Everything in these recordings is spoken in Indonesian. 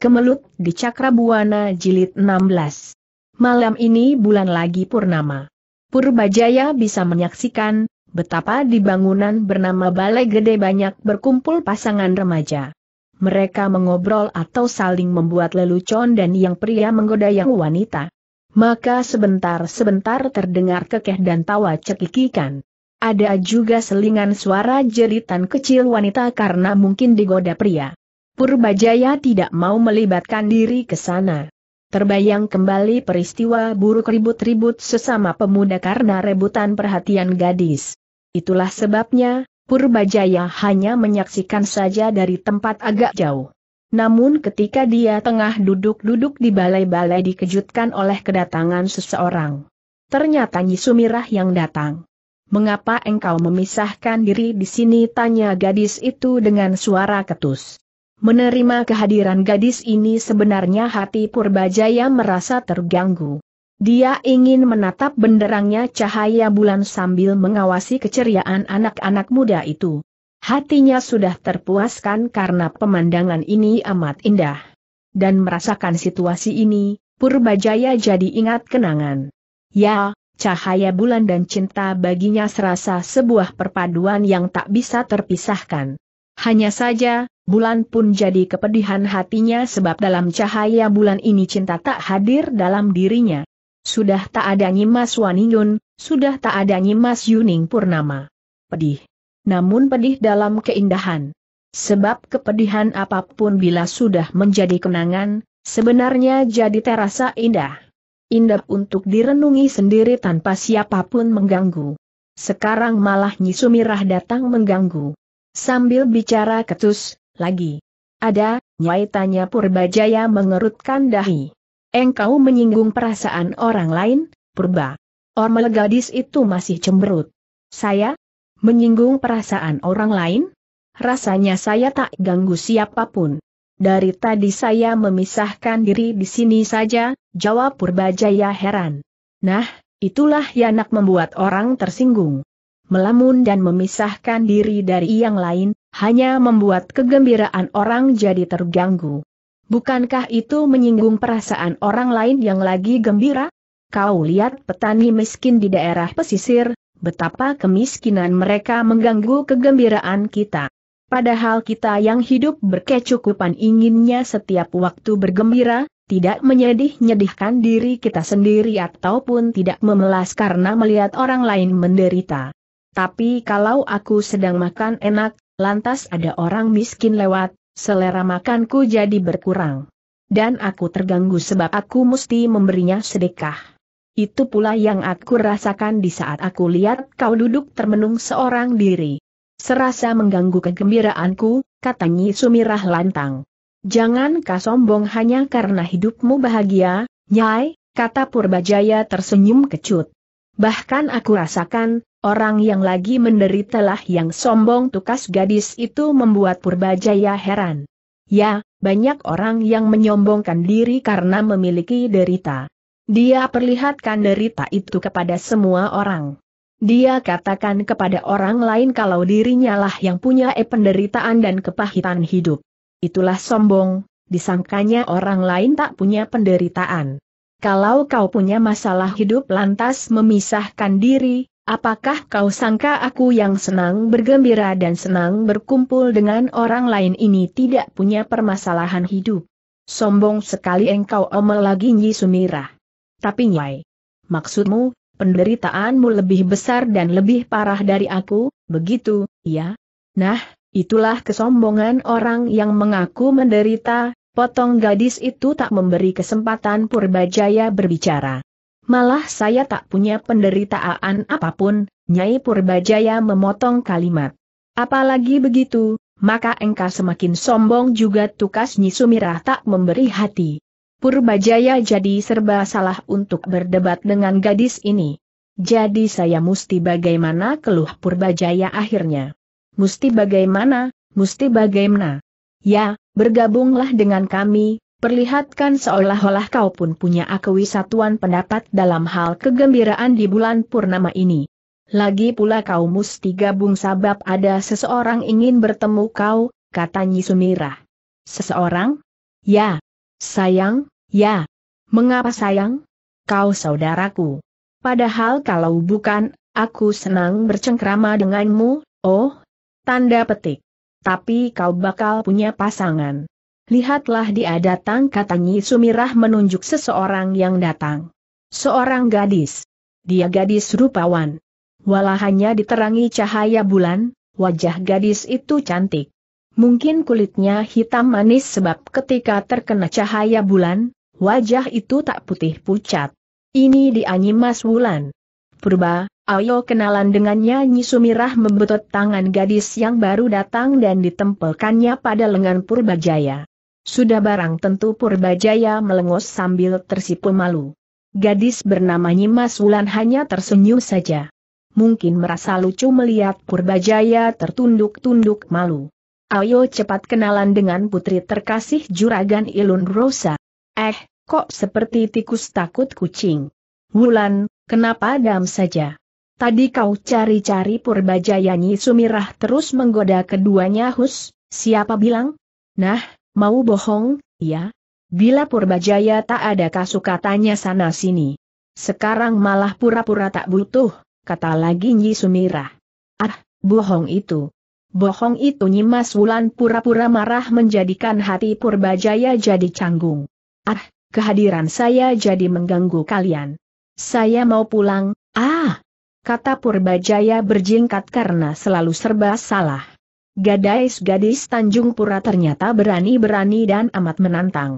Kemelut di Cakrabuana Jilid 16. Malam ini bulan lagi Purnama. Purbajaya bisa menyaksikan betapa di bangunan bernama Balai Gede banyak berkumpul pasangan remaja. Mereka mengobrol atau saling membuat lelucon dan yang pria menggoda yang wanita. Maka sebentar-sebentar terdengar kekeh dan tawa cekikikan. Ada juga selingan suara jeritan kecil wanita karena mungkin digoda pria. Purbajaya tidak mau melibatkan diri ke sana. Terbayang kembali peristiwa buruk ribut-ribut sesama pemuda karena rebutan perhatian gadis. Itulah sebabnya, Purbajaya hanya menyaksikan saja dari tempat agak jauh. Namun ketika dia tengah duduk-duduk di balai-balai dikejutkan oleh kedatangan seseorang. Ternyata Nyi Sumirah yang datang. Mengapa engkau memisahkan diri di sini? Tanya gadis itu dengan suara ketus. Menerima kehadiran gadis ini sebenarnya hati Purbajaya merasa terganggu. Dia ingin menatap benderangnya cahaya bulan sambil mengawasi keceriaan anak-anak muda itu. Hatinya sudah terpuaskan karena pemandangan ini amat indah. Dan merasakan situasi ini, Purbajaya jadi ingat kenangan. Ya, cahaya bulan dan cinta baginya serasa sebuah perpaduan yang tak bisa terpisahkan. Hanya saja, bulan pun jadi kepedihan hatinya sebab dalam cahaya bulan ini cinta tak hadir dalam dirinya. Sudah tak ada Nyimas Waningun, sudah tak ada Nyimas Yuning Purnama. Pedih. Namun pedih dalam keindahan. Sebab kepedihan apapun bila sudah menjadi kenangan, sebenarnya jadi terasa indah. Indah untuk direnungi sendiri tanpa siapapun mengganggu. Sekarang malah Nyi Sumirah datang mengganggu. Sambil bicara ketus, lagi. Ada, Nyai tanya Purbajaya mengerutkan dahi. Engkau menyinggung perasaan orang lain, Purba. Ormel gadis itu masih cemberut. Saya? Menyinggung perasaan orang lain? Rasanya saya tak ganggu siapapun. Dari tadi saya memisahkan diri di sini saja, jawab Purbajaya heran. Nah, itulah yang nak membuat orang tersinggung. Melamun dan memisahkan diri dari yang lain, hanya membuat kegembiraan orang jadi terganggu. Bukankah itu menyinggung perasaan orang lain yang lagi gembira? Kau lihat petani miskin di daerah pesisir, betapa kemiskinan mereka mengganggu kegembiraan kita. Padahal kita yang hidup berkecukupan inginnya setiap waktu bergembira, tidak menyedih-nyedihkan diri kita sendiri ataupun tidak memelas karena melihat orang lain menderita. Tapi kalau aku sedang makan enak, lantas ada orang miskin lewat, selera makanku jadi berkurang. Dan aku terganggu sebab aku mesti memberinya sedekah. Itu pula yang aku rasakan di saat aku lihat kau duduk termenung seorang diri. Serasa mengganggu kegembiraanku, kata Nyi Sumirah lantang. Jangan kau sombong hanya karena hidupmu bahagia, Nyai, kata Purbajaya tersenyum kecut. Bahkan aku rasakan, orang yang lagi menderitalah yang sombong tukas gadis itu membuat Purbajaya heran. Ya, banyak orang yang menyombongkan diri karena memiliki derita. Dia perlihatkan derita itu kepada semua orang. Dia katakan kepada orang lain kalau dirinya lah yang punya e penderitaan dan kepahitan hidup. Itulah sombong, disangkanya orang lain tak punya penderitaan. Kalau kau punya masalah hidup lantas memisahkan diri, apakah kau sangka aku yang senang bergembira dan senang berkumpul dengan orang lain ini tidak punya permasalahan hidup? Sombong sekali engkau omel lagi Nyi Sumira. Tapi Nyai, maksudmu, penderitaanmu lebih besar dan lebih parah dari aku, begitu, ya? Nah, itulah kesombongan orang yang mengaku menderita, potong gadis itu tak memberi kesempatan Purbajaya berbicara. Malah saya tak punya penderitaan apapun, Nyai Purbajaya memotong kalimat. Apalagi begitu, maka engkau semakin sombong juga tukas Nyi Sumirah tak memberi hati. Purbajaya jadi serba salah untuk berdebat dengan gadis ini. Jadi saya mesti bagaimana keluh Purbajaya akhirnya. Mesti bagaimana, mesti bagaimana. Ya, bergabunglah dengan kami, perlihatkan seolah-olah kau pun punya akuisatuan pendapat dalam hal kegembiraan di bulan purnama ini. Lagi pula kau mesti gabung sabab ada seseorang ingin bertemu kau, kata Nyi Sumira. Seseorang? Ya. Sayang, ya. Mengapa sayang? Kau saudaraku. Padahal kalau bukan, aku senang bercengkrama denganmu, oh. Tanda petik. Tapi kau bakal punya pasangan. Lihatlah dia datang kata Nyi Sumirah menunjuk seseorang yang datang. Seorang gadis. Dia gadis rupawan. Walah hanya diterangi cahaya bulan, wajah gadis itu cantik. Mungkin kulitnya hitam manis sebab ketika terkena cahaya bulan, wajah itu tak putih pucat. Ini dia Wulan. Purba, Ayo kenalan dengannya Nyi Sumirah membetot tangan gadis yang baru datang dan ditempelkannya pada lengan Purbajaya. Sudah barang tentu Purbajaya melengos sambil tersipu malu. Gadis bernama Nyimas Wulan hanya tersenyum saja. Mungkin merasa lucu melihat Purbajaya tertunduk-tunduk malu. Ayo cepat kenalan dengan putri terkasih Juragan Ilun Rosa. Eh, kok seperti tikus takut kucing? Wulan, kenapa dam saja? Tadi kau cari-cari Purbajayani Sumirah terus menggoda keduanya Hus, siapa bilang? Nah, mau bohong, ya? Bila Purbajaya tak ada kasukatannya sana-sini. Sekarang malah pura-pura tak butuh, kata lagi Nyi Sumirah. Ah, bohong itu. Bohong itu Nyimas Wulan pura-pura marah menjadikan hati Purbajaya jadi canggung. Ah, kehadiran saya jadi mengganggu kalian. Saya mau pulang, ah, kata Purbajaya berjingkat karena selalu serba salah. Gadais-gadis Tanjung Pura ternyata berani-berani dan amat menantang.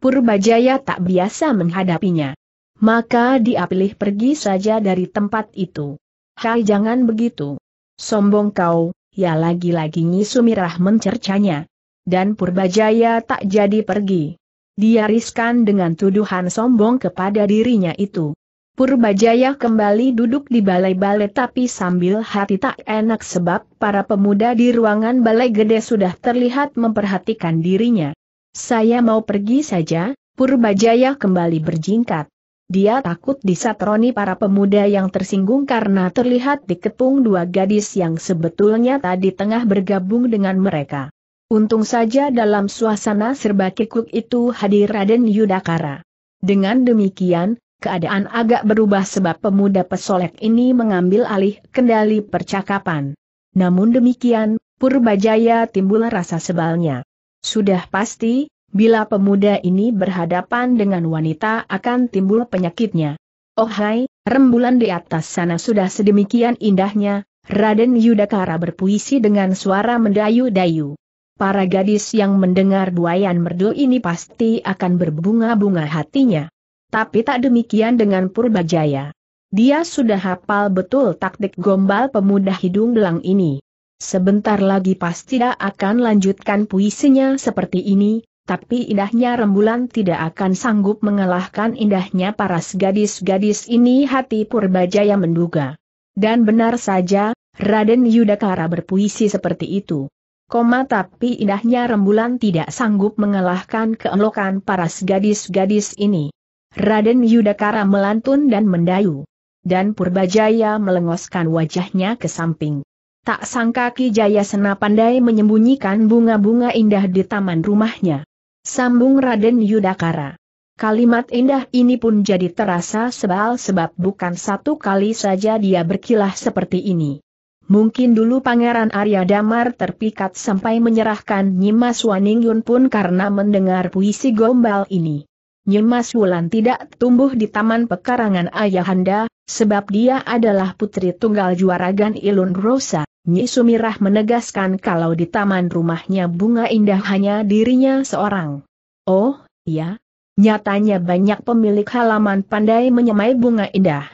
Purbajaya tak biasa menghadapinya. Maka dia pilih pergi saja dari tempat itu. Hai jangan begitu. Sombong kau, ya lagi-lagi Sumirah mencercanya. Dan Purbajaya tak jadi pergi. Dia riskan dengan tuduhan sombong kepada dirinya itu. Purbajaya kembali duduk di balai-balai tapi sambil hati tak enak sebab para pemuda di ruangan balai gede sudah terlihat memperhatikan dirinya. Saya mau pergi saja, Purbajaya kembali berjingkat. Dia takut disatroni para pemuda yang tersinggung karena terlihat dikepung dua gadis yang sebetulnya tadi tengah bergabung dengan mereka. Untung saja dalam suasana serba kikuk itu hadir Raden Yudakara. Dengan demikian, keadaan agak berubah sebab pemuda pesolek ini mengambil alih kendali percakapan. Namun demikian, Purbajaya timbul rasa sebalnya. Sudah pasti, bila pemuda ini berhadapan dengan wanita akan timbul penyakitnya. Oh hai, rembulan di atas sana sudah sedemikian indahnya, Raden Yudakara berpuisi dengan suara mendayu-dayu. Para gadis yang mendengar buayan merdu ini pasti akan berbunga-bunga hatinya. Tapi tak demikian dengan Purbajaya. Dia sudah hafal betul taktik gombal pemuda hidung belang ini. Sebentar lagi pasti dia akan lanjutkan puisinya seperti ini, tapi indahnya rembulan tidak akan sanggup mengalahkan indahnya paras gadis-gadis ini hati Purbajaya menduga. Dan benar saja, Raden Yudhakara berpuisi seperti itu. Koma tapi indahnya rembulan tidak sanggup mengalahkan keelokan paras gadis-gadis ini. Raden Yudakara melantun dan mendayu. Dan Purbajaya melengoskan wajahnya ke samping. Tak sangka Ki Jaya Senapandai menyembunyikan bunga-bunga indah di taman rumahnya. Sambung Raden Yudakara. Kalimat indah ini pun jadi terasa sebal sebab bukan satu kali saja dia berkilah seperti ini. Mungkin dulu Pangeran Arya Damar terpikat sampai menyerahkan Nyimas Waning Yun pun karena mendengar puisi gombal ini. Nyemas Wulan tidak tumbuh di taman pekarangan ayahanda, sebab dia adalah putri tunggal juaragan Ilun Rosa. Nyi Sumirah menegaskan kalau di taman rumahnya bunga indah hanya dirinya seorang. Oh, iya. Nyatanya banyak pemilik halaman pandai menyemai bunga indah.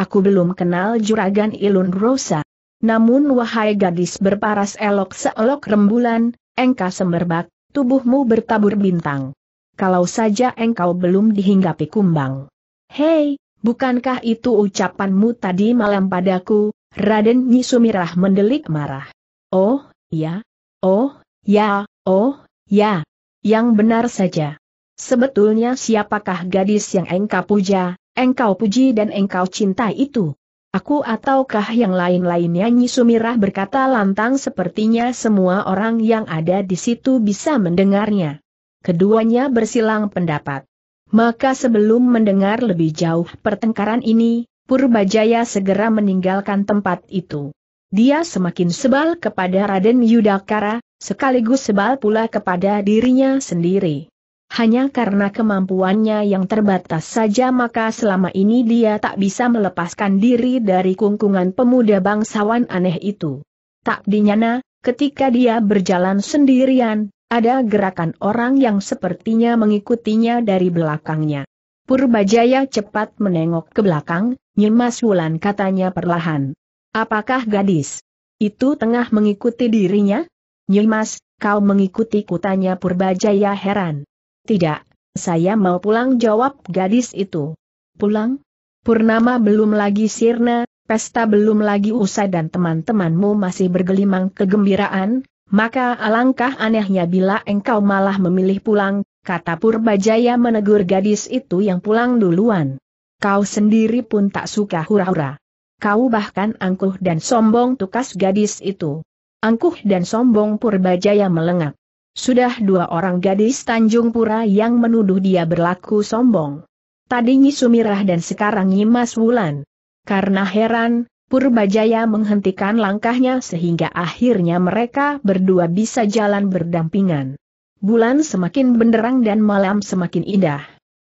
Aku belum kenal juragan Ilun Rosa. Namun wahai gadis berparas elok seolok rembulan, Engka semerbak, tubuhmu bertabur bintang kalau saja engkau belum dihinggapi kumbang. Hei, bukankah itu ucapanmu tadi malam padaku, Raden Nyi Sumirah mendelik marah. Oh, ya, oh, ya, oh, ya, yang benar saja. Sebetulnya siapakah gadis yang engkau puja, engkau puji dan engkau cinta itu? Aku ataukah yang lain-lainnya Nyi Sumirah berkata lantang sepertinya semua orang yang ada di situ bisa mendengarnya. Keduanya bersilang pendapat. Maka sebelum mendengar lebih jauh pertengkaran ini, Purbajaya segera meninggalkan tempat itu. Dia semakin sebal kepada Raden Yudakara, sekaligus sebal pula kepada dirinya sendiri. Hanya karena kemampuannya yang terbatas saja maka selama ini dia tak bisa melepaskan diri dari kungkungan pemuda bangsawan aneh itu. Tak dinyana, ketika dia berjalan sendirian, ada gerakan orang yang sepertinya mengikutinya dari belakangnya. Purbajaya cepat menengok ke belakang, Nyimas Wulan katanya perlahan. Apakah gadis itu tengah mengikuti dirinya? Nyimas, kau mengikuti kutanya Purbajaya heran. Tidak, saya mau pulang jawab gadis itu. Pulang? Purnama belum lagi sirna, pesta belum lagi usai dan teman-temanmu masih bergelimang kegembiraan, maka alangkah anehnya bila engkau malah memilih pulang, kata Purbajaya menegur gadis itu yang pulang duluan. Kau sendiri pun tak suka hura-hura. Kau bahkan angkuh dan sombong tukas gadis itu. Angkuh dan sombong Purbajaya melengak. Sudah dua orang gadis Tanjung Pura yang menuduh dia berlaku sombong. Tadi Nyi Sumirah dan sekarang Nyimas Wulan. Karena heran, Purbajaya menghentikan langkahnya sehingga akhirnya mereka berdua bisa jalan berdampingan. Bulan semakin benderang dan malam semakin indah.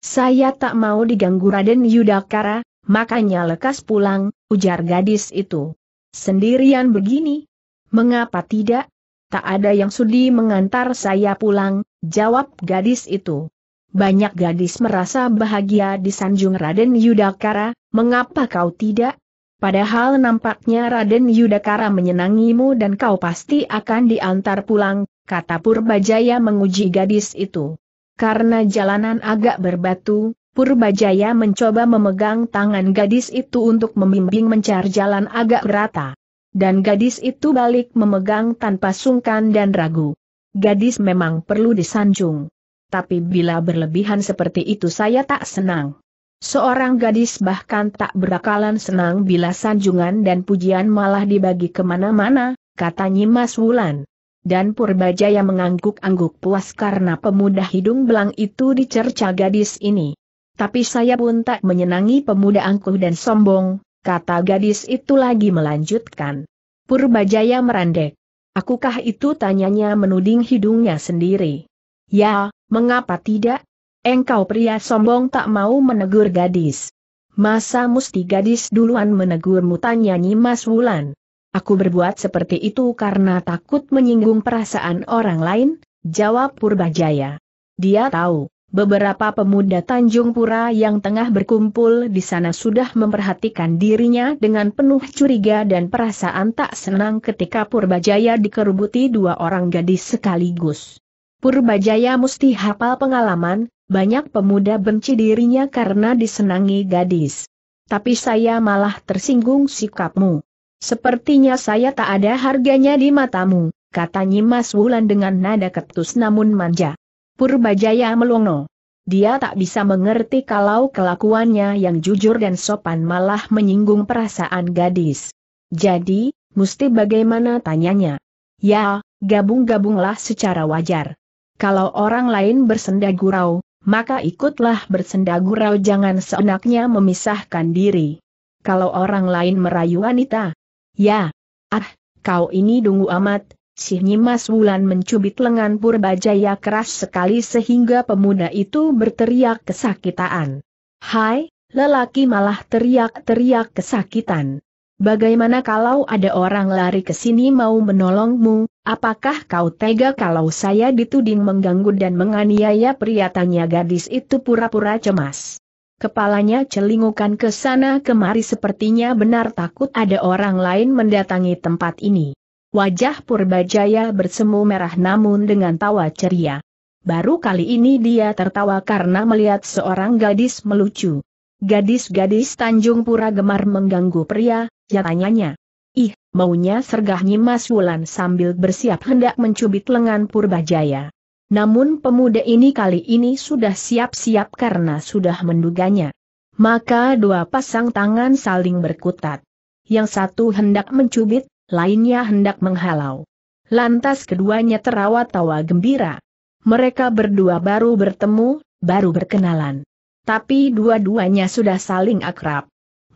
Saya tak mau diganggu Raden Yudhakara, makanya lekas pulang, ujar gadis itu. Sendirian begini? Mengapa tidak? Tak ada yang sudi mengantar saya pulang, jawab gadis itu. Banyak gadis merasa bahagia di Sanjung Raden Yudhakara, mengapa kau tidak? Padahal nampaknya Raden Yudakara menyenangimu dan kau pasti akan diantar pulang, kata Purbajaya menguji gadis itu. Karena jalanan agak berbatu, Purbajaya mencoba memegang tangan gadis itu untuk membimbing mencari jalan agak rata. Dan gadis itu balik memegang tanpa sungkan dan ragu. Gadis memang perlu disanjung. Tapi bila berlebihan seperti itu saya tak senang. Seorang gadis bahkan tak berakalan senang bila sanjungan dan pujian malah dibagi kemana-mana, kata Nyimas Wulan. Dan Purbajaya mengangguk-angguk puas karena pemuda hidung belang itu dicerca gadis ini. Tapi saya pun tak menyenangi pemuda angkuh dan sombong, kata gadis itu lagi melanjutkan. Purbajaya merandek. Akukah itu tanyanya menuding hidungnya sendiri. Ya, mengapa tidak? Engkau pria sombong tak mau menegur gadis. Masa musti gadis duluan menegurmu tanya Nyimas Wulan. Aku berbuat seperti itu karena takut menyinggung perasaan orang lain, jawab Purbajaya. Dia tahu, beberapa pemuda Tanjung Pura yang tengah berkumpul di sana sudah memperhatikan dirinya dengan penuh curiga dan perasaan tak senang ketika Purbajaya dikerubuti dua orang gadis sekaligus. Purbajaya mesti hafal pengalaman, banyak pemuda benci dirinya karena disenangi gadis. Tapi saya malah tersinggung sikapmu. Sepertinya saya tak ada harganya di matamu, kata Nyimas Wulan dengan nada ketus namun manja. Purbajaya melongo. Dia tak bisa mengerti kalau kelakuannya yang jujur dan sopan malah menyinggung perasaan gadis. Jadi, mesti bagaimana tanyanya? Ya, gabung-gabunglah secara wajar. Kalau orang lain bersenda gurau, maka ikutlah bersendagurau, jangan seenaknya memisahkan diri. Kalau orang lain merayu wanita, ya, ah, kau ini dungu amat, si Nyimas Wulan mencubit lengan Purbajaya keras sekali sehingga pemuda itu berteriak kesakitan. Hai, lelaki malah teriak-teriak kesakitan. Bagaimana kalau ada orang lari ke sini mau menolongmu, apakah kau tega kalau saya dituding mengganggu dan menganiaya pria tanya gadis itu pura-pura cemas. Kepalanya celingukan ke sana kemari sepertinya benar takut ada orang lain mendatangi tempat ini. Wajah Purbajaya bersemu merah namun dengan tawa ceria. Baru kali ini dia tertawa karena melihat seorang gadis melucu. Gadis-gadis Tanjung Pura gemar mengganggu pria, tanyanya. Ih, maunya sergah Nyimas Wulan sambil bersiap hendak mencubit lengan Purbajaya. Namun pemuda ini kali ini sudah siap-siap karena sudah menduganya. Maka dua pasang tangan saling berkutat. Yang satu hendak mencubit, lainnya hendak menghalau. Lantas keduanya terawat tawa gembira. Mereka berdua baru bertemu, baru berkenalan. Tapi dua-duanya sudah saling akrab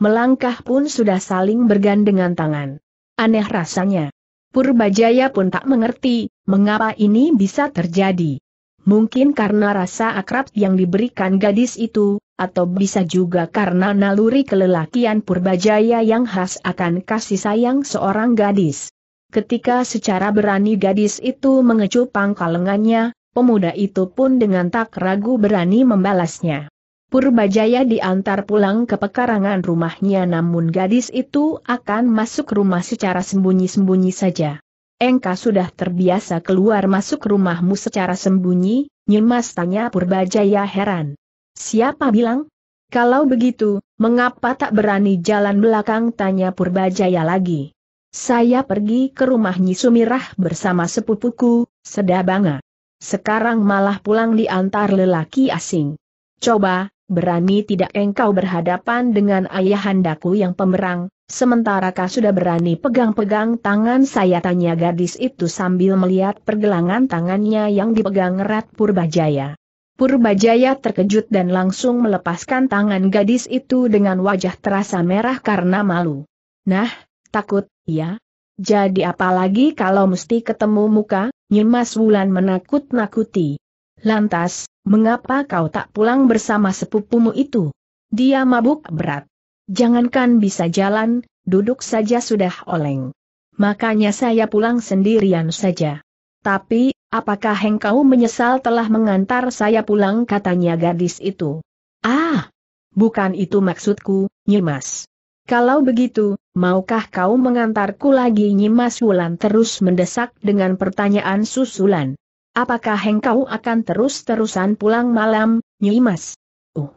melangkah pun sudah saling bergandengan tangan. Aneh rasanya. Purbajaya pun tak mengerti, mengapa ini bisa terjadi. Mungkin karena rasa akrab yang diberikan gadis itu, atau bisa juga karena naluri kelelakian Purbajaya yang khas akan kasih sayang seorang gadis. Ketika secara berani gadis itu mengecup pangkal lengannya, pemuda itu pun dengan tak ragu berani membalasnya. Purbajaya diantar pulang ke pekarangan rumahnya namun gadis itu akan masuk rumah secara sembunyi-sembunyi saja. Engka sudah terbiasa keluar masuk rumahmu secara sembunyi, Nyemas tanya Purbajaya heran. Siapa bilang? Kalau begitu, mengapa tak berani jalan belakang tanya Purbajaya lagi. Saya pergi ke rumah Nyi Sumirah bersama sepupuku, Sedabanga. Sekarang malah pulang diantar lelaki asing. Coba, berani tidak engkau berhadapan dengan ayahandaku yang pemerang, sementara kau sudah berani pegang-pegang tangan saya tanya gadis itu sambil melihat pergelangan tangannya yang dipegang erat Purbajaya. Purbajaya terkejut dan langsung melepaskan tangan gadis itu dengan wajah terasa merah karena malu. Nah, takut, ya? Jadi apalagi kalau mesti ketemu muka, Nyemas Wulan menakut-nakuti. Lantas, mengapa kau tak pulang bersama sepupumu itu? Dia mabuk berat. Jangankan bisa jalan, duduk saja sudah oleng. Makanya saya pulang sendirian saja. Tapi, apakah engkau menyesal telah mengantar saya pulang katanya gadis itu? Ah! Bukan itu maksudku, Nyimas. Kalau begitu, maukah kau mengantarku lagi Nyimas Wulan terus mendesak dengan pertanyaan susulan. Apakah engkau akan terus-terusan pulang malam, Nyimas? Uh, oh.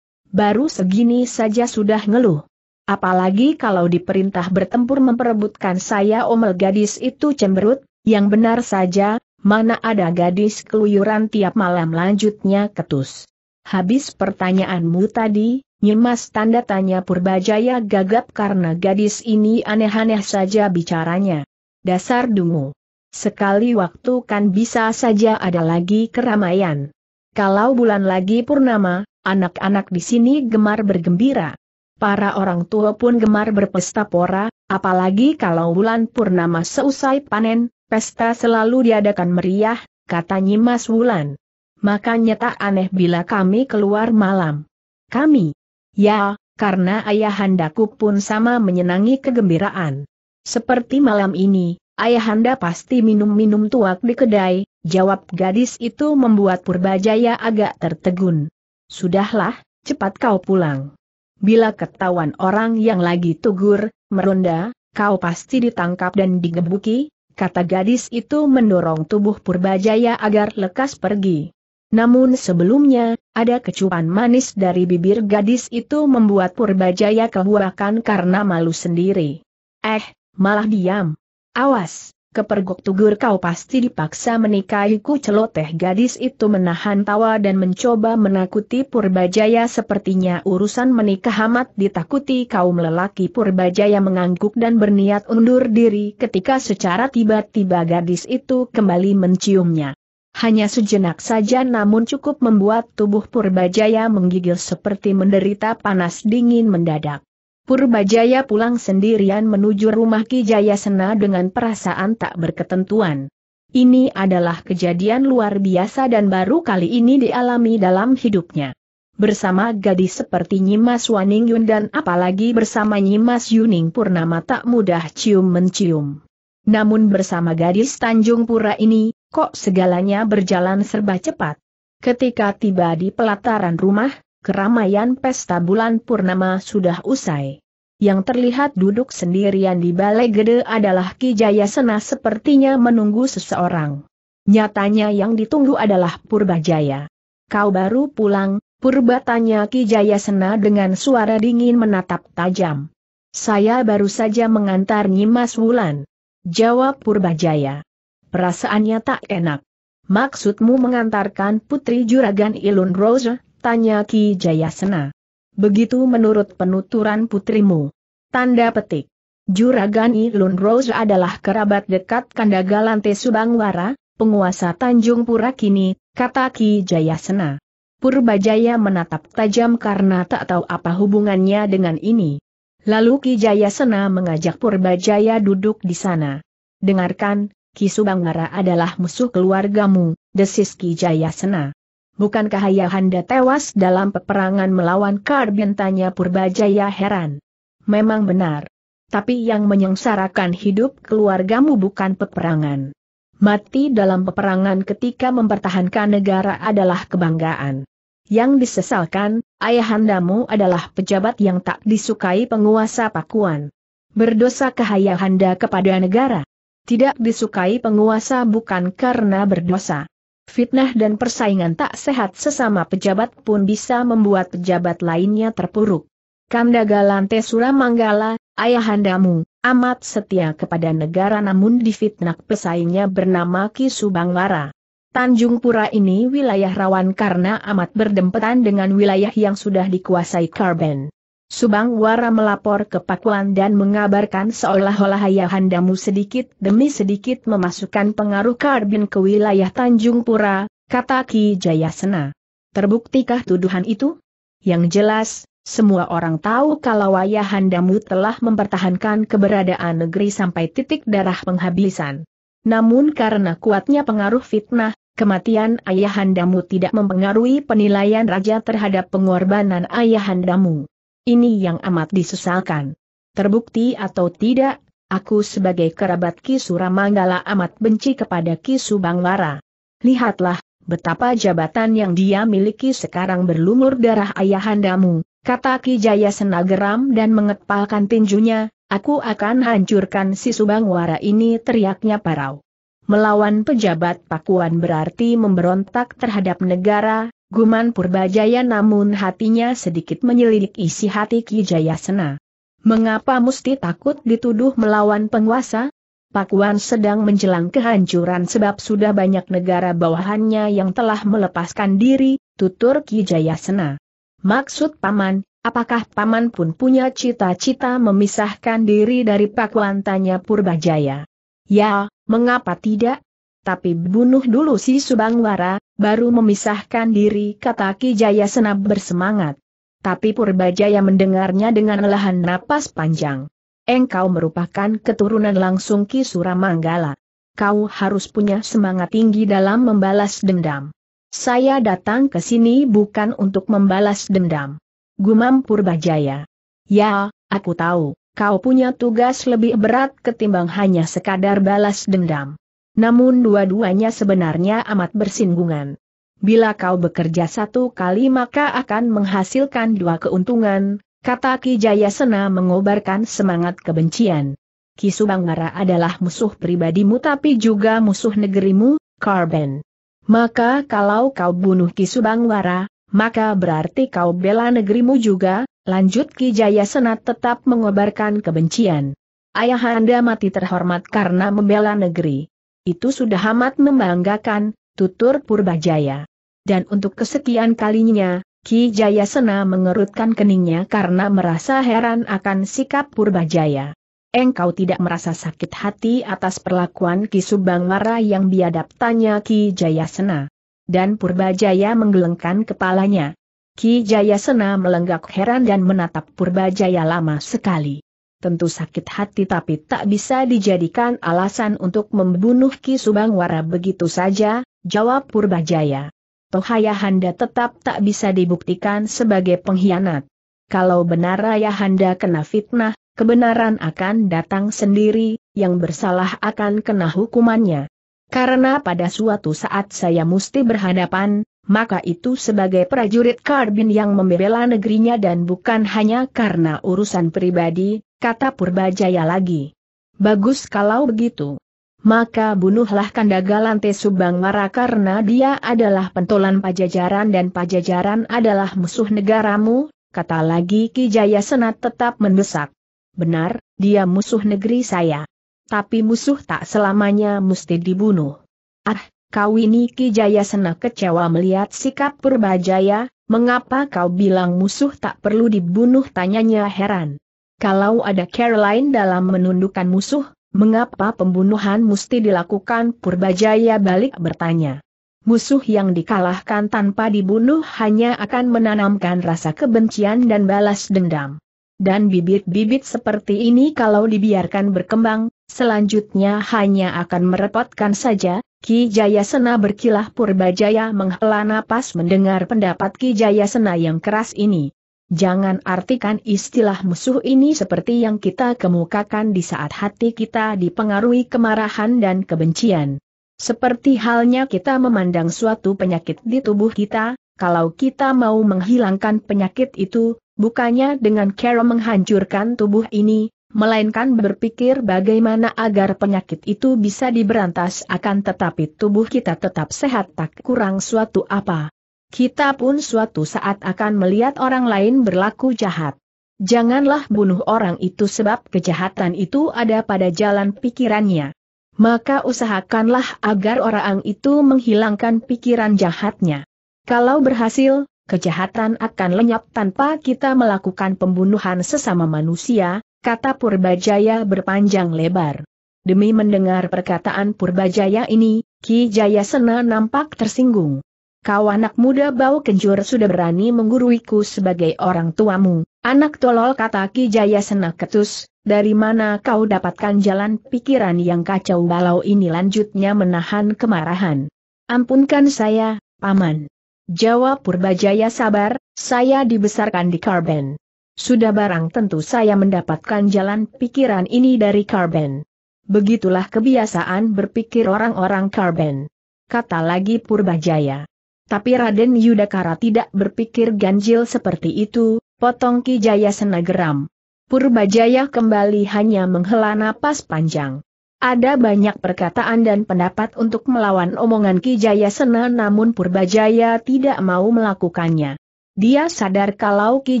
baru segini saja sudah ngeluh. Apalagi kalau diperintah bertempur memperebutkan saya omel gadis itu cemberut, yang benar saja, mana ada gadis keluyuran tiap malam lanjutnya ketus. Habis pertanyaanmu tadi, Nyimas tanda tanya Purbajaya gagap karena gadis ini aneh-aneh saja bicaranya. Dasar dungu. Sekali waktu kan bisa saja ada lagi keramaian. Kalau bulan lagi purnama, anak-anak di sini gemar bergembira. Para orang tua pun gemar berpesta pora, apalagi kalau bulan purnama seusai panen, pesta selalu diadakan meriah, kata Nyimas Wulan. Makanya tak aneh bila kami keluar malam. Kami? Ya, karena ayahandaku pun sama menyenangi kegembiraan. Seperti malam ini, Ayahanda pasti minum-minum tuak di kedai, jawab gadis itu membuat Purbajaya agak tertegun. Sudahlah, cepat kau pulang. Bila ketahuan orang yang lagi tugur, meronda, kau pasti ditangkap dan digebuki, kata gadis itu mendorong tubuh Purbajaya agar lekas pergi. Namun sebelumnya, ada kecupan manis dari bibir gadis itu membuat Purbajaya kebuakan karena malu sendiri. Eh, malah diam, Awas, kepergok tugur kau pasti dipaksa menikahiku celoteh gadis itu menahan tawa dan mencoba menakuti Purbajaya sepertinya urusan menikah amat ditakuti kaum lelaki Purbajaya mengangguk dan berniat undur diri ketika secara tiba-tiba gadis itu kembali menciumnya. Hanya sejenak saja namun cukup membuat tubuh Purbajaya menggigil seperti menderita panas dingin mendadak. Purbajaya pulang sendirian menuju rumah Ki Jayasena dengan perasaan tak berketentuan. Ini adalah kejadian luar biasa dan baru kali ini dialami dalam hidupnya. Bersama gadis seperti Nyimas Waning Yun dan apalagi bersama Nyimas Yuning Purnama tak mudah cium-mencium. Namun bersama gadis Tanjung Pura ini, kok segalanya berjalan serba cepat. Ketika tiba di pelataran rumah, keramaian pesta bulan Purnama sudah usai. Yang terlihat duduk sendirian di balai gede adalah Ki Jayasena sepertinya menunggu seseorang. Nyatanya yang ditunggu adalah Purbajaya. Kau baru pulang, Purba tanya Ki Jayasena dengan suara dingin menatap tajam. Saya baru saja mengantar Nyimas Wulan. Jawab Purbajaya. Perasaannya tak enak. Maksudmu mengantarkan putri juragan Ilun Rose? Tanya Ki Jayasena. Begitu menurut penuturan putrimu. Tanda petik. Juragan Ilun Rose adalah kerabat dekat Kandagalante Subangwara, penguasa Tanjung Pura kini, kata Ki Jayasena. Purbajaya menatap tajam karena tak tahu apa hubungannya dengan ini. Lalu Ki Jayasena mengajak Purbajaya duduk di sana. Dengarkan, Ki Subangwara adalah musuh keluargamu, desis Ki Jayasena bukankah Ayahanda tewas dalam peperangan melawan Karbin? Tanya Purbajaya heran. Memang benar. Tapi yang menyengsarakan hidup keluargamu bukan peperangan. Mati dalam peperangan ketika mempertahankan negara adalah kebanggaan. Yang disesalkan, ayahandamu adalah pejabat yang tak disukai penguasa Pakuan. Berdosakah ayahanda kepada negara? Tidak disukai penguasa bukan karena berdosa. Fitnah dan persaingan tak sehat sesama pejabat pun bisa membuat pejabat lainnya terpuruk. Kandagalante Manggala, ayahandamu, amat setia kepada negara namun difitnah pesaingnya bernama Ki Subangwara. Tanjung Pura ini wilayah rawan karena amat berdempetan dengan wilayah yang sudah dikuasai Karben. Subang Wara melapor ke Pakuan dan mengabarkan seolah-olah Ayahandamu sedikit demi sedikit memasukkan pengaruh Karbin ke wilayah Tanjung Pura, kata Ki Jayasena. Terbuktikah tuduhan itu? Yang jelas, semua orang tahu kalau Ayahandamu telah mempertahankan keberadaan negeri sampai titik darah penghabisan. Namun karena kuatnya pengaruh fitnah, kematian Ayahandamu tidak mempengaruhi penilaian raja terhadap pengorbanan Ayahandamu. Ini yang amat disesalkan. Terbukti atau tidak, aku sebagai kerabat Ki Suramangala amat benci kepada Ki Subangwara. Lihatlah, betapa jabatan yang dia miliki sekarang berlumur darah ayahandamu, kata Ki Jaya Senageram dan mengepalkan tinjunya, aku akan hancurkan si Subangwara ini teriaknya parau. Melawan pejabat pakuan berarti memberontak terhadap negara, Guman Purbajaya namun hatinya sedikit menyelidik isi hati Ki Jayasena. Mengapa mesti takut dituduh melawan penguasa? Pakuan sedang menjelang kehancuran sebab sudah banyak negara bawahannya yang telah melepaskan diri, tutur Ki Jayasena. Maksud Paman, apakah Paman pun punya cita-cita memisahkan diri dari Pakuan tanya Purbajaya? Ya, mengapa tidak? Tapi bunuh dulu si Subangwara, baru memisahkan diri kata Ki Jaya Senap bersemangat. Tapi Purba Jaya mendengarnya dengan lahan napas panjang. Engkau merupakan keturunan langsung Ki Suramanggala. Kau harus punya semangat tinggi dalam membalas dendam. Saya datang ke sini bukan untuk membalas dendam. Gumam Purba Jaya. Ya, aku tahu, kau punya tugas lebih berat ketimbang hanya sekadar balas dendam. Namun dua-duanya sebenarnya amat bersinggungan. Bila kau bekerja satu kali maka akan menghasilkan dua keuntungan, kata Ki Jayasena mengobarkan semangat kebencian. Ki Subangara adalah musuh pribadimu tapi juga musuh negerimu, Karben. Maka kalau kau bunuh Ki Subangara, maka berarti kau bela negerimu juga, lanjut Ki Jayasena tetap mengobarkan kebencian. Ayahanda mati terhormat karena membela negeri. Itu sudah amat membanggakan, tutur Purbajaya. Dan untuk kesekian kalinya, Ki Jayasena mengerutkan keningnya karena merasa heran akan sikap Purbajaya. Engkau tidak merasa sakit hati atas perlakuan Ki Subangwara yang biadab tanya Ki Jayasena. Dan Purbajaya menggelengkan kepalanya. Ki Jayasena melenggak heran dan menatap Purbajaya lama sekali tentu sakit hati tapi tak bisa dijadikan alasan untuk membunuh Ki Subangwara begitu saja, jawab Purbajaya. Tohaya Handa tetap tak bisa dibuktikan sebagai pengkhianat. Kalau benar Handa kena fitnah, kebenaran akan datang sendiri, yang bersalah akan kena hukumannya. Karena pada suatu saat saya mesti berhadapan maka itu sebagai prajurit Karbin yang membela negerinya dan bukan hanya karena urusan pribadi, kata Purbajaya lagi. Bagus kalau begitu. Maka bunuhlah Kandagalante Mara karena dia adalah pentolan pajajaran dan pajajaran adalah musuh negaramu, kata lagi Ki Jaya Senat tetap mendesak. Benar, dia musuh negeri saya. Tapi musuh tak selamanya mesti dibunuh. Ah, Kau ini Kawini senang kecewa melihat sikap Purbajaya, mengapa kau bilang musuh tak perlu dibunuh tanyanya heran. Kalau ada Caroline dalam menundukkan musuh, mengapa pembunuhan mesti dilakukan Purbajaya balik bertanya. Musuh yang dikalahkan tanpa dibunuh hanya akan menanamkan rasa kebencian dan balas dendam. Dan bibit-bibit seperti ini kalau dibiarkan berkembang, selanjutnya hanya akan merepotkan saja, Ki Jayasena berkilah purba Jaya menghela napas mendengar pendapat Ki Jayasena yang keras ini. Jangan artikan istilah musuh ini seperti yang kita kemukakan di saat hati kita dipengaruhi kemarahan dan kebencian. Seperti halnya kita memandang suatu penyakit di tubuh kita, kalau kita mau menghilangkan penyakit itu, bukannya dengan cara menghancurkan tubuh ini, melainkan berpikir bagaimana agar penyakit itu bisa diberantas akan tetapi tubuh kita tetap sehat tak kurang suatu apa. Kita pun suatu saat akan melihat orang lain berlaku jahat. Janganlah bunuh orang itu sebab kejahatan itu ada pada jalan pikirannya. Maka usahakanlah agar orang itu menghilangkan pikiran jahatnya. Kalau berhasil, kejahatan akan lenyap tanpa kita melakukan pembunuhan sesama manusia, kata Purbajaya berpanjang lebar. Demi mendengar perkataan Purbajaya ini, Ki Jayasena nampak tersinggung. Kau anak muda bau kenjur sudah berani mengguruiku sebagai orang tuamu. Anak tolol kata Ki Jayasena ketus, dari mana kau dapatkan jalan pikiran yang kacau balau ini lanjutnya menahan kemarahan. Ampunkan saya, Paman. Jawab Purbajaya sabar, saya dibesarkan di Karben. Sudah barang tentu saya mendapatkan jalan pikiran ini dari Karben. Begitulah kebiasaan berpikir orang-orang Karben. Kata lagi Purbajaya. Tapi Raden Yudakara tidak berpikir ganjil seperti itu, potong Ki Jaya senageram. Purbajaya kembali hanya menghela napas panjang. Ada banyak perkataan dan pendapat untuk melawan omongan Ki Jaya Sena, namun Purbajaya tidak mau melakukannya. Dia sadar kalau Ki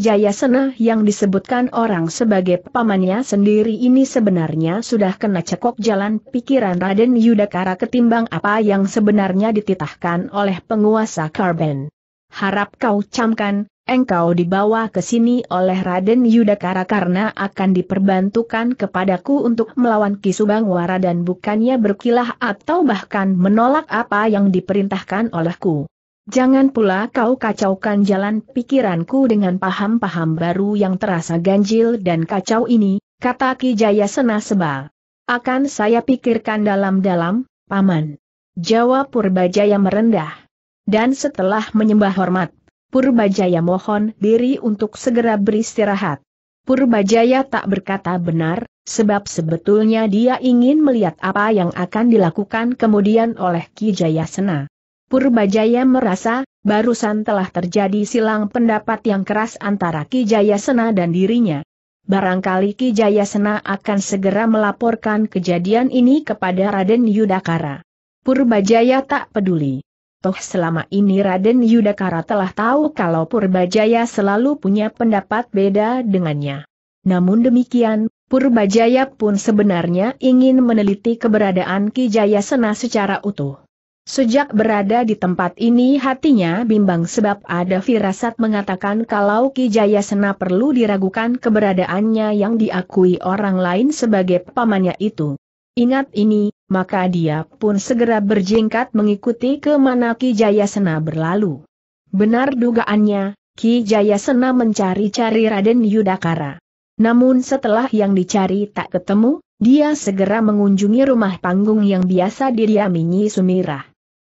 Jayasena yang disebutkan orang sebagai pamannya sendiri ini sebenarnya sudah kena cekok jalan pikiran Raden Yudakara ketimbang apa yang sebenarnya dititahkan oleh penguasa Karben. Harap kau camkan, engkau dibawa ke sini oleh Raden Yudakara karena akan diperbantukan kepadaku untuk melawan Ki Wara dan bukannya berkilah atau bahkan menolak apa yang diperintahkan olehku. Jangan pula kau kacaukan jalan pikiranku dengan paham-paham baru yang terasa ganjil dan kacau ini, kata Ki Jaya Sena sebal. Akan saya pikirkan dalam-dalam, Paman. Jawab Purbajaya merendah. Dan setelah menyembah hormat, Purbajaya mohon diri untuk segera beristirahat. Purbajaya tak berkata benar, sebab sebetulnya dia ingin melihat apa yang akan dilakukan kemudian oleh Ki Sena. Purbajaya merasa, barusan telah terjadi silang pendapat yang keras antara Ki Jayasena dan dirinya. Barangkali Ki Jayasena akan segera melaporkan kejadian ini kepada Raden Yudakara. Purbajaya tak peduli. Toh selama ini Raden Yudakara telah tahu kalau Purbajaya selalu punya pendapat beda dengannya. Namun demikian, Purbajaya pun sebenarnya ingin meneliti keberadaan Ki Jayasena secara utuh. Sejak berada di tempat ini hatinya bimbang sebab ada firasat mengatakan kalau Ki Jayasena perlu diragukan keberadaannya yang diakui orang lain sebagai pamannya itu. Ingat ini, maka dia pun segera berjingkat mengikuti kemana mana Ki Jayasena berlalu. Benar dugaannya, Ki Jayasena mencari-cari Raden Yudakara. Namun setelah yang dicari tak ketemu, dia segera mengunjungi rumah panggung yang biasa didiami Nyi Sumirah.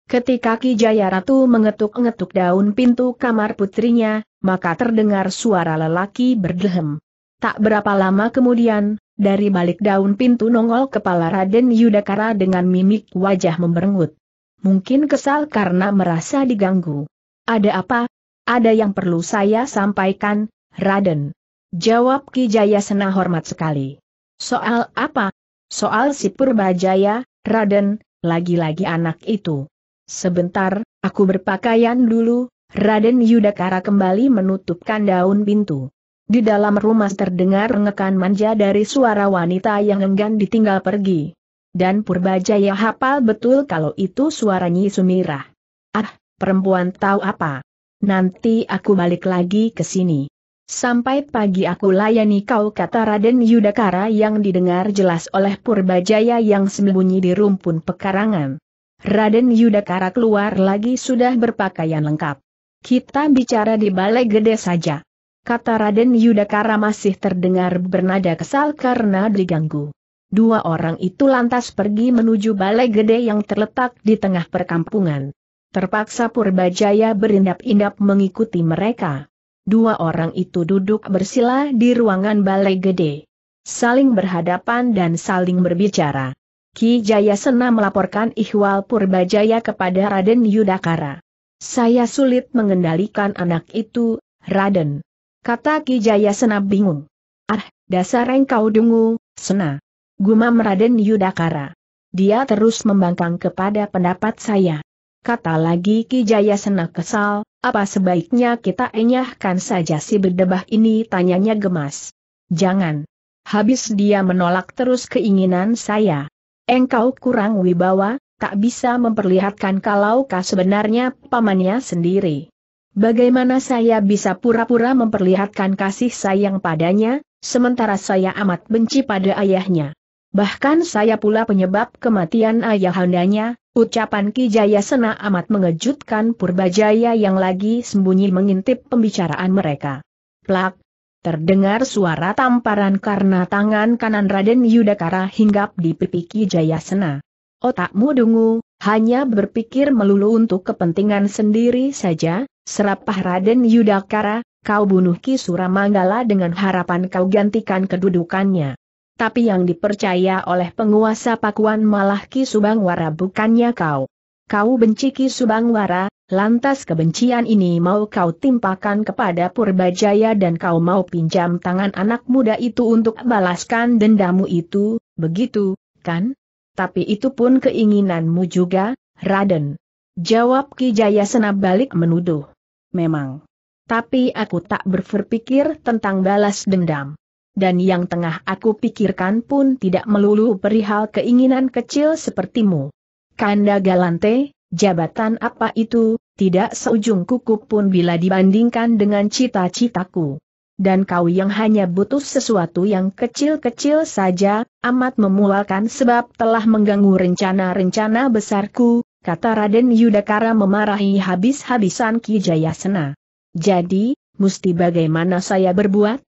Ketika Ki Ratu mengetuk-ngetuk daun pintu kamar putrinya, maka terdengar suara lelaki berdehem. Tak berapa lama kemudian, dari balik daun pintu nongol kepala Raden Yudakara dengan mimik wajah memberengut. Mungkin kesal karena merasa diganggu. Ada apa? Ada yang perlu saya sampaikan, Raden. Jawab Ki Jaya senang hormat sekali. Soal apa? Soal si Purbajaya, Raden, lagi-lagi anak itu. Sebentar, aku berpakaian dulu, Raden Yudakara kembali menutupkan daun pintu. Di dalam rumah terdengar rengekan manja dari suara wanita yang enggan ditinggal pergi. Dan Purbajaya hafal betul kalau itu suaranya Nyi Sumirah. Ah, perempuan tahu apa? Nanti aku balik lagi ke sini. Sampai pagi aku layani kau kata Raden Yudakara yang didengar jelas oleh Purbajaya yang sembunyi di rumpun pekarangan. Raden Yudakara keluar lagi sudah berpakaian lengkap. Kita bicara di balai gede saja. Kata Raden Yudakara masih terdengar bernada kesal karena diganggu. Dua orang itu lantas pergi menuju balai gede yang terletak di tengah perkampungan. Terpaksa Purbajaya berindap-indap mengikuti mereka. Dua orang itu duduk bersila di ruangan balai gede. Saling berhadapan dan saling berbicara. Ki Sena melaporkan Ihwal Purbajaya kepada Raden Yudakara. Saya sulit mengendalikan anak itu, Raden. Kata Ki Sena bingung. Ah, dasar engkau dungu, Sena. Gumam Raden Yudakara. Dia terus membangkang kepada pendapat saya. Kata lagi Ki Sena kesal, apa sebaiknya kita enyahkan saja si berdebah ini tanyanya gemas. Jangan. Habis dia menolak terus keinginan saya. Engkau kurang wibawa, tak bisa memperlihatkan kalau kau sebenarnya pamannya sendiri. Bagaimana saya bisa pura-pura memperlihatkan kasih sayang padanya, sementara saya amat benci pada ayahnya. Bahkan saya pula penyebab kematian ayahandanya, ucapan Kijaya Sena amat mengejutkan Purbajaya yang lagi sembunyi mengintip pembicaraan mereka. Plak, Terdengar suara tamparan karena tangan kanan Raden Yudakara hinggap di pipi Ki Jayasena. Otakmu dungu, hanya berpikir melulu untuk kepentingan sendiri saja, serapah Raden Yudakara, kau bunuh Ki Suramanggala dengan harapan kau gantikan kedudukannya. Tapi yang dipercaya oleh penguasa Pakuan malah Ki Subangwara bukannya kau. Kau benci Ki Subangwara, Lantas kebencian ini mau kau timpakan kepada Purbajaya dan kau mau pinjam tangan anak muda itu untuk balaskan dendamu itu, begitu, kan? Tapi itu pun keinginanmu juga, Raden. Jawab Ki Senap balik menuduh. Memang. Tapi aku tak berpikir tentang balas dendam. Dan yang tengah aku pikirkan pun tidak melulu perihal keinginan kecil sepertimu. Kanda Galante, Jabatan apa itu, tidak seujung kuku pun bila dibandingkan dengan cita-citaku. Dan kau yang hanya butuh sesuatu yang kecil-kecil saja, amat memualkan sebab telah mengganggu rencana-rencana besarku, kata Raden Yudakara memarahi habis-habisan Ki Jayasena. Jadi, mesti bagaimana saya berbuat?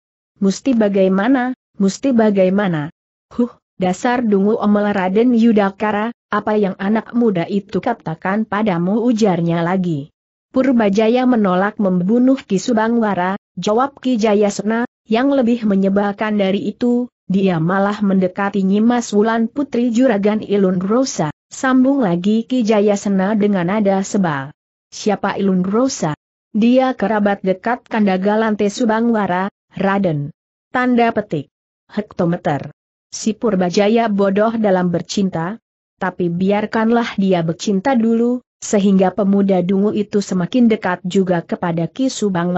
Mesti bagaimana, mesti bagaimana? Huh, dasar dungu omel Raden Yudakara, apa yang anak muda itu katakan padamu ujarnya lagi. Purbajaya menolak membunuh Ki Subangwara, jawab Ki Jayasena, yang lebih menyebalkan dari itu, dia malah mendekati Nyimas Wulan Putri Juragan Ilun Rosa, sambung lagi Ki Jayasena dengan nada sebal. Siapa Ilun Rosa? Dia kerabat dekat Kandagalante Galante Subangwara, Raden. Tanda petik. Hektometer. Si Purbajaya bodoh dalam bercinta, tapi biarkanlah dia bercinta dulu, sehingga pemuda dungu itu semakin dekat juga kepada Ki Subang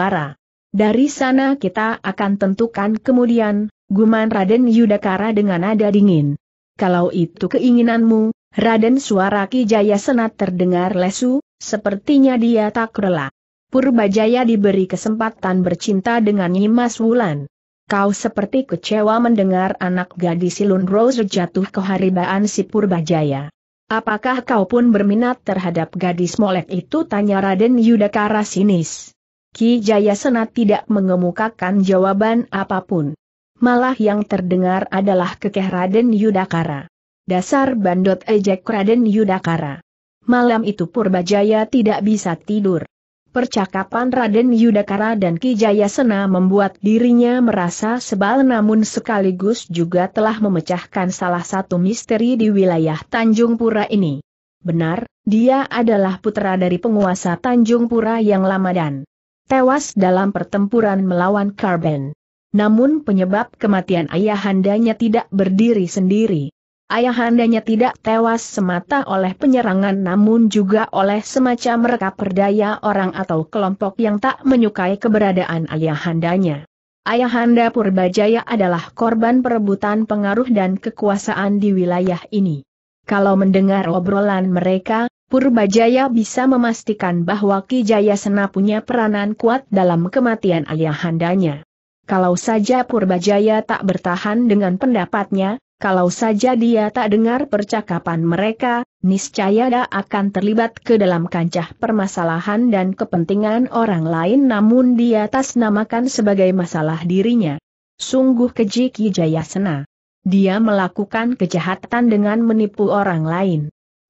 Dari sana kita akan tentukan kemudian, guman Raden Yudakara dengan nada dingin. Kalau itu keinginanmu, Raden suara Ki Jaya Senat terdengar lesu, sepertinya dia tak rela. Purbajaya diberi kesempatan bercinta dengan Nyimas Wulan. Kau seperti kecewa mendengar anak gadis Ilun Rose jatuh ke haribaan si Purbajaya. Apakah kau pun berminat terhadap gadis molek itu? Tanya Raden Yudakara sinis. Ki Jaya Senat tidak mengemukakan jawaban apapun. Malah yang terdengar adalah kekeh Raden Yudakara. Dasar bandot ejek Raden Yudakara. Malam itu Purbajaya tidak bisa tidur. Percakapan Raden Yudakara dan Ki Jayasena membuat dirinya merasa sebal namun sekaligus juga telah memecahkan salah satu misteri di wilayah Tanjung Pura ini. Benar, dia adalah putra dari penguasa Tanjung Pura yang lama dan tewas dalam pertempuran melawan Karben. Namun penyebab kematian ayahandanya tidak berdiri sendiri. Ayahandanya tidak tewas semata oleh penyerangan namun juga oleh semacam mereka perdaya orang atau kelompok yang tak menyukai keberadaan ayahandanya. Ayahanda Purbajaya adalah korban perebutan pengaruh dan kekuasaan di wilayah ini. Kalau mendengar obrolan mereka, Purbajaya bisa memastikan bahwa Ki Jayasena punya peranan kuat dalam kematian ayahandanya. Kalau saja Purbajaya tak bertahan dengan pendapatnya, kalau saja dia tak dengar percakapan mereka, niscaya dia akan terlibat ke dalam kancah permasalahan dan kepentingan orang lain namun dia tas namakan sebagai masalah dirinya. Sungguh keji Ki Jayasena. Dia melakukan kejahatan dengan menipu orang lain.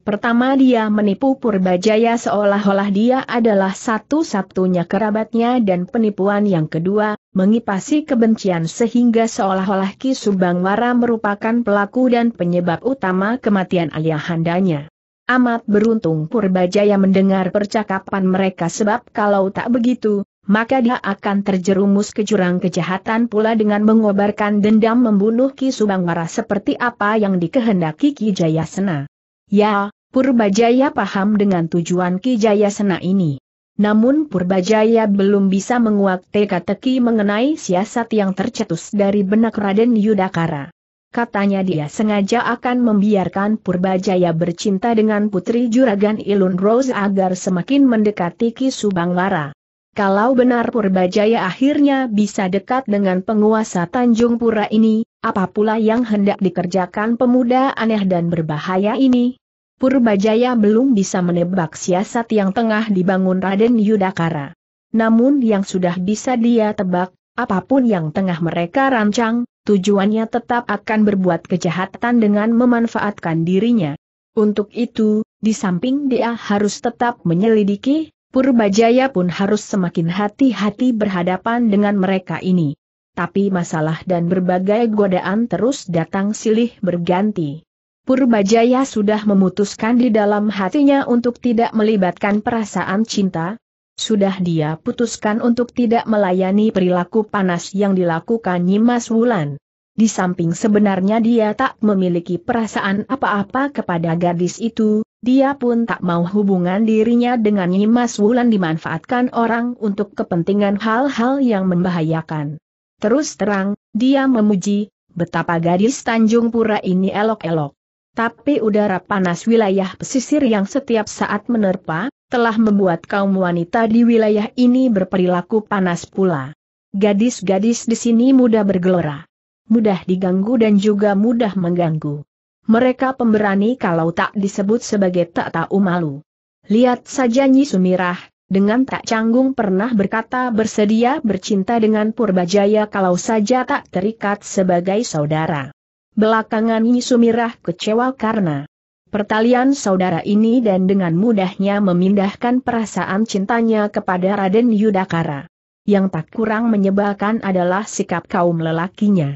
Pertama dia menipu Purbajaya seolah-olah dia adalah satu-satunya kerabatnya dan penipuan yang kedua, mengipasi kebencian sehingga seolah-olah Ki Subangwara merupakan pelaku dan penyebab utama kematian ayahandanya. Amat beruntung Purbajaya mendengar percakapan mereka sebab kalau tak begitu, maka dia akan terjerumus ke jurang kejahatan pula dengan mengobarkan dendam membunuh Ki Subangwara seperti apa yang dikehendaki Ki Jayasena. Ya, Purbajaya paham dengan tujuan Ki Jayasena ini. Namun Purbajaya belum bisa menguak teka-teki mengenai siasat yang tercetus dari benak Raden Yudakara. Katanya dia sengaja akan membiarkan Purbajaya bercinta dengan putri Juragan Ilun Rose agar semakin mendekati Ki Subanglara. Kalau benar Purbajaya akhirnya bisa dekat dengan penguasa Tanjung Pura ini, apa pula yang hendak dikerjakan pemuda aneh dan berbahaya ini? Purbajaya belum bisa menebak siasat yang tengah dibangun Raden Yudakara. Namun yang sudah bisa dia tebak, apapun yang tengah mereka rancang, tujuannya tetap akan berbuat kejahatan dengan memanfaatkan dirinya. Untuk itu, di samping dia harus tetap menyelidiki, Purbajaya pun harus semakin hati-hati berhadapan dengan mereka ini. Tapi masalah dan berbagai godaan terus datang silih berganti. Purbajaya sudah memutuskan di dalam hatinya untuk tidak melibatkan perasaan cinta. Sudah dia putuskan untuk tidak melayani perilaku panas yang dilakukan Nyimas Wulan. Di samping sebenarnya dia tak memiliki perasaan apa-apa kepada gadis itu, dia pun tak mau hubungan dirinya dengan Nyimas Wulan dimanfaatkan orang untuk kepentingan hal-hal yang membahayakan. Terus terang, dia memuji, betapa gadis Tanjung Pura ini elok-elok. Tapi udara panas wilayah pesisir yang setiap saat menerpa, telah membuat kaum wanita di wilayah ini berperilaku panas pula. Gadis-gadis di sini mudah bergelora. Mudah diganggu dan juga mudah mengganggu. Mereka pemberani kalau tak disebut sebagai tak tahu malu. Lihat saja Nyi Sumirah, dengan tak canggung pernah berkata bersedia bercinta dengan Purbajaya kalau saja tak terikat sebagai saudara. Belakangan Sumirah kecewa karena pertalian saudara ini dan dengan mudahnya memindahkan perasaan cintanya kepada Raden Yudakara. Yang tak kurang menyebalkan adalah sikap kaum lelakinya.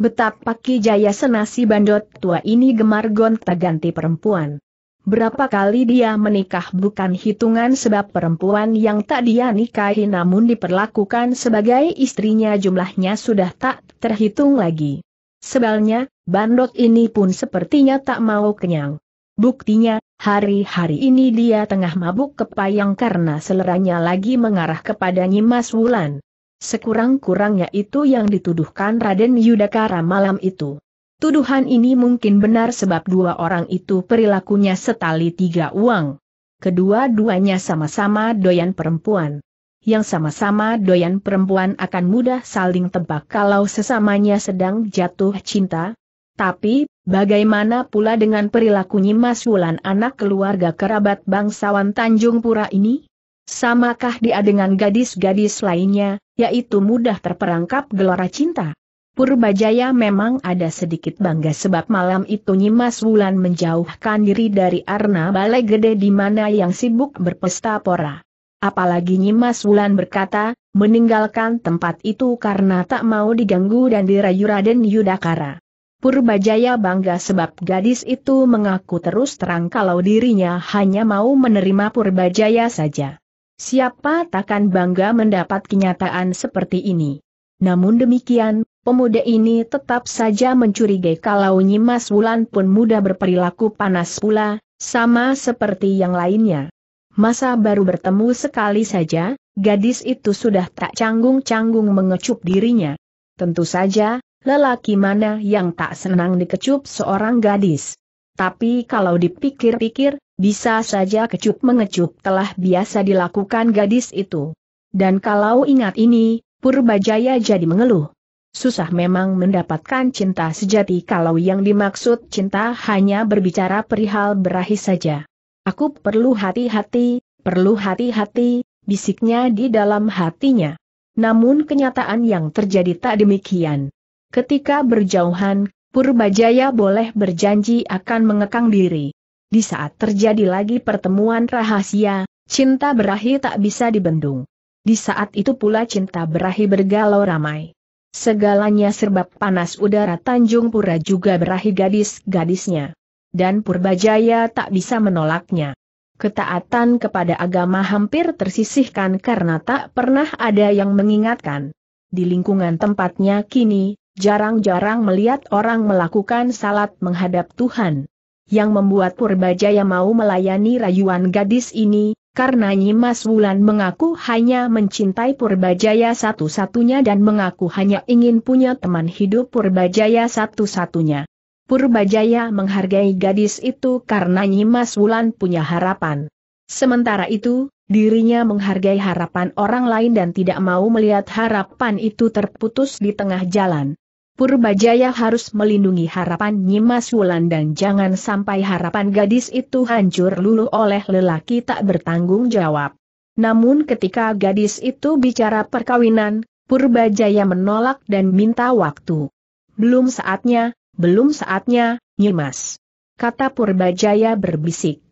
Betapa Ki Jaya Senasi Bandot tua ini gemar gonta-ganti perempuan. Berapa kali dia menikah bukan hitungan sebab perempuan yang tak dia nikahi namun diperlakukan sebagai istrinya jumlahnya sudah tak terhitung lagi. Sebalnya, bandot ini pun sepertinya tak mau kenyang. Buktinya, hari-hari ini dia tengah mabuk kepayang karena seleranya lagi mengarah kepada Nyimas Wulan. Sekurang-kurangnya itu yang dituduhkan Raden Yudakara malam itu. Tuduhan ini mungkin benar sebab dua orang itu perilakunya setali tiga uang. Kedua-duanya sama-sama doyan perempuan. Yang sama-sama doyan perempuan akan mudah saling tebak kalau sesamanya sedang jatuh cinta, tapi, bagaimana pula dengan perilaku Nyimas Wulan anak keluarga kerabat bangsawan Tanjung Pura ini? Samakah dia dengan gadis-gadis lainnya, yaitu mudah terperangkap gelora cinta? Purbajaya memang ada sedikit bangga sebab malam itu Nyimas Wulan menjauhkan diri dari Arna Balai Gede di mana yang sibuk berpesta pora. Apalagi Nyimas Wulan berkata, meninggalkan tempat itu karena tak mau diganggu dan dirayu Raden Yudakara. Purbajaya bangga sebab gadis itu mengaku terus terang kalau dirinya hanya mau menerima Purbajaya saja. Siapa takkan bangga mendapat kenyataan seperti ini. Namun demikian, pemuda ini tetap saja mencurigai kalau Nyimas Wulan pun mudah berperilaku panas pula, sama seperti yang lainnya. Masa baru bertemu sekali saja, gadis itu sudah tak canggung-canggung mengecup dirinya. Tentu saja, Lelaki mana yang tak senang dikecup seorang gadis? Tapi kalau dipikir-pikir, bisa saja kecup mengecup telah biasa dilakukan gadis itu. Dan kalau ingat ini, Purbajaya jadi mengeluh. Susah memang mendapatkan cinta sejati kalau yang dimaksud cinta hanya berbicara perihal berahi saja. Aku perlu hati-hati, perlu hati-hati, bisiknya di dalam hatinya. Namun kenyataan yang terjadi tak demikian ketika berjauhan, Purbajaya boleh berjanji akan mengekang diri. Di saat terjadi lagi pertemuan rahasia, cinta berahi tak bisa dibendung. Di saat itu pula cinta berahi bergalau ramai. Segalanya serba panas udara Tanjung Pura juga berahi gadis-gadisnya. Dan Purbajaya tak bisa menolaknya. Ketaatan kepada agama hampir tersisihkan karena tak pernah ada yang mengingatkan. Di lingkungan tempatnya kini, Jarang-jarang melihat orang melakukan salat menghadap Tuhan. Yang membuat Purbajaya mau melayani rayuan gadis ini, karena Nyimas Wulan mengaku hanya mencintai Purbajaya satu-satunya dan mengaku hanya ingin punya teman hidup Purbajaya satu-satunya. Purbajaya menghargai gadis itu karena Nyimas Wulan punya harapan. Sementara itu, Dirinya menghargai harapan orang lain dan tidak mau melihat harapan itu terputus di tengah jalan. Purbajaya harus melindungi harapan Nyimas Wulan dan jangan sampai harapan gadis itu hancur luluh oleh lelaki tak bertanggung jawab. Namun ketika gadis itu bicara perkawinan, Purbajaya menolak dan minta waktu. Belum saatnya, belum saatnya, Nyimas. Kata Purbajaya berbisik.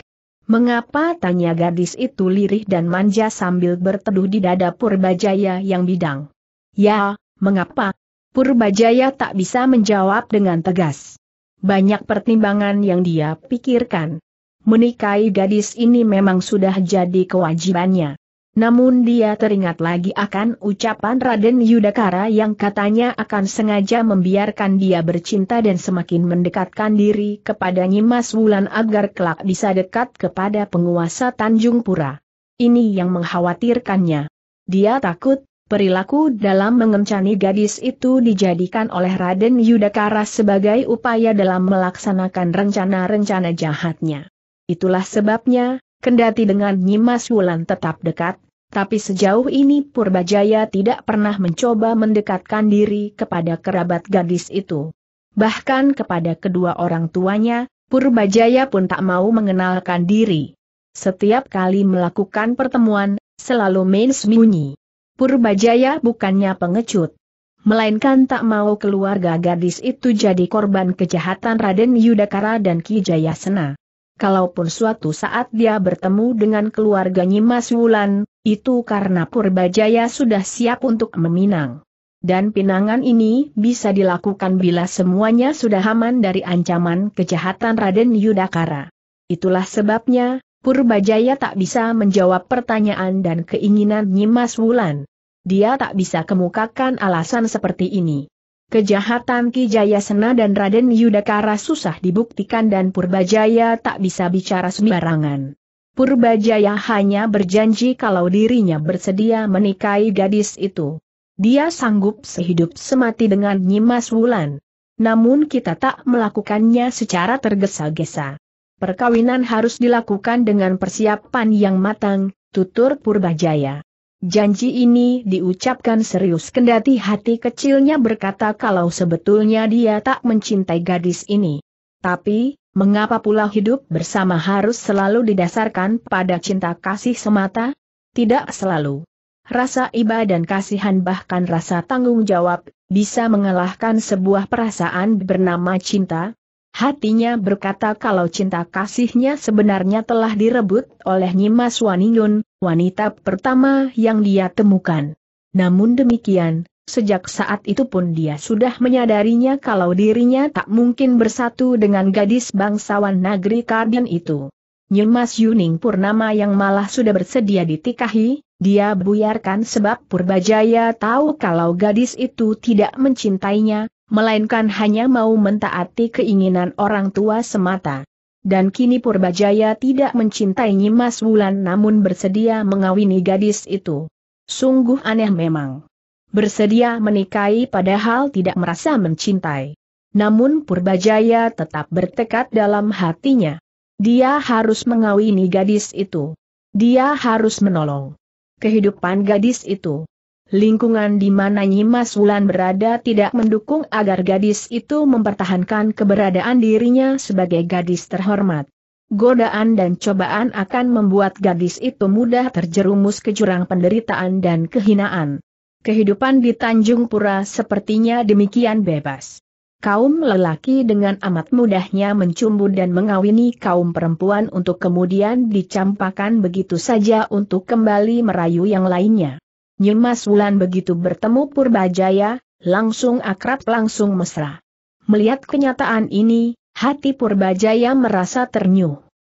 Mengapa tanya gadis itu lirih dan manja sambil berteduh di dada Purbajaya yang bidang. Ya, mengapa? Purbajaya tak bisa menjawab dengan tegas. Banyak pertimbangan yang dia pikirkan. Menikahi gadis ini memang sudah jadi kewajibannya. Namun dia teringat lagi akan ucapan Raden Yudakara yang katanya akan sengaja membiarkan dia bercinta dan semakin mendekatkan diri kepada Nyimas Wulan agar kelak bisa dekat kepada penguasa Tanjung Pura. Ini yang mengkhawatirkannya. Dia takut, perilaku dalam mengencani gadis itu dijadikan oleh Raden Yudakara sebagai upaya dalam melaksanakan rencana-rencana jahatnya. Itulah sebabnya, kendati dengan Nyimas Wulan tetap dekat, tapi sejauh ini Purbajaya tidak pernah mencoba mendekatkan diri kepada kerabat gadis itu. Bahkan kepada kedua orang tuanya, Purbajaya pun tak mau mengenalkan diri. Setiap kali melakukan pertemuan, selalu main sembunyi. Purbajaya bukannya pengecut. Melainkan tak mau keluarga gadis itu jadi korban kejahatan Raden Yudakara dan Ki Jayasena kalaupun suatu saat dia bertemu dengan keluarga Nyimas Wulan, itu karena Purbajaya sudah siap untuk meminang. Dan pinangan ini bisa dilakukan bila semuanya sudah aman dari ancaman kejahatan Raden Yudakara. Itulah sebabnya, Purbajaya tak bisa menjawab pertanyaan dan keinginan Nyimas Wulan. Dia tak bisa kemukakan alasan seperti ini. Kejahatan Ki Jayasena dan Raden Yudakara susah dibuktikan dan Purbajaya tak bisa bicara sembarangan. Purbajaya hanya berjanji kalau dirinya bersedia menikahi gadis itu. Dia sanggup sehidup semati dengan Nyimas Wulan. Namun kita tak melakukannya secara tergesa-gesa. Perkawinan harus dilakukan dengan persiapan yang matang, tutur Purbajaya. Janji ini diucapkan serius kendati hati kecilnya berkata kalau sebetulnya dia tak mencintai gadis ini. Tapi, mengapa pula hidup bersama harus selalu didasarkan pada cinta kasih semata? Tidak selalu. Rasa iba dan kasihan bahkan rasa tanggung jawab, bisa mengalahkan sebuah perasaan bernama cinta. Hatinya berkata kalau cinta kasihnya sebenarnya telah direbut oleh Nyimas Waningun, wanita pertama yang dia temukan. Namun demikian, Sejak saat itu pun dia sudah menyadarinya kalau dirinya tak mungkin bersatu dengan gadis bangsawan negeri Kardian itu. Nyemas Yuning Purnama yang malah sudah bersedia ditikahi, dia buyarkan sebab Purbajaya tahu kalau gadis itu tidak mencintainya, melainkan hanya mau mentaati keinginan orang tua semata dan kini Purbajaya tidak mencintai Nyimas Wulan namun bersedia mengawini gadis itu. Sungguh aneh memang. Bersedia menikahi padahal tidak merasa mencintai. Namun Purbajaya tetap bertekad dalam hatinya. Dia harus mengawini gadis itu. Dia harus menolong kehidupan gadis itu. Lingkungan di mana Nyimas Wulan berada tidak mendukung agar gadis itu mempertahankan keberadaan dirinya sebagai gadis terhormat. Godaan dan cobaan akan membuat gadis itu mudah terjerumus ke jurang penderitaan dan kehinaan. Kehidupan di Tanjung Pura sepertinya demikian bebas. Kaum lelaki dengan amat mudahnya mencumbu dan mengawini kaum perempuan untuk kemudian dicampakan begitu saja untuk kembali merayu yang lainnya. Nyimas Wulan begitu bertemu Purbajaya, langsung akrab langsung mesra. Melihat kenyataan ini, hati Purbajaya merasa ternyuh.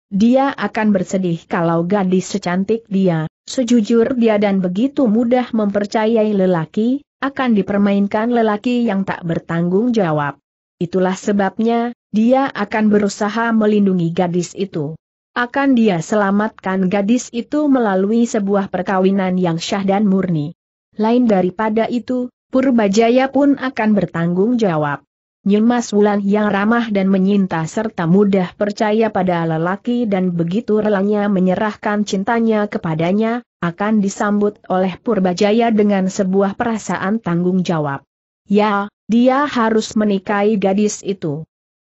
Dia akan bersedih kalau gadis secantik dia, sejujur dia dan begitu mudah mempercayai lelaki, akan dipermainkan lelaki yang tak bertanggung jawab. Itulah sebabnya, dia akan berusaha melindungi gadis itu. Akan dia selamatkan gadis itu melalui sebuah perkawinan yang syah dan murni. Lain daripada itu, Purbajaya pun akan bertanggung jawab. Nyemas Wulan yang ramah dan menyinta serta mudah percaya pada lelaki dan begitu relanya menyerahkan cintanya kepadanya, akan disambut oleh Purbajaya dengan sebuah perasaan tanggung jawab. Ya, dia harus menikahi gadis itu.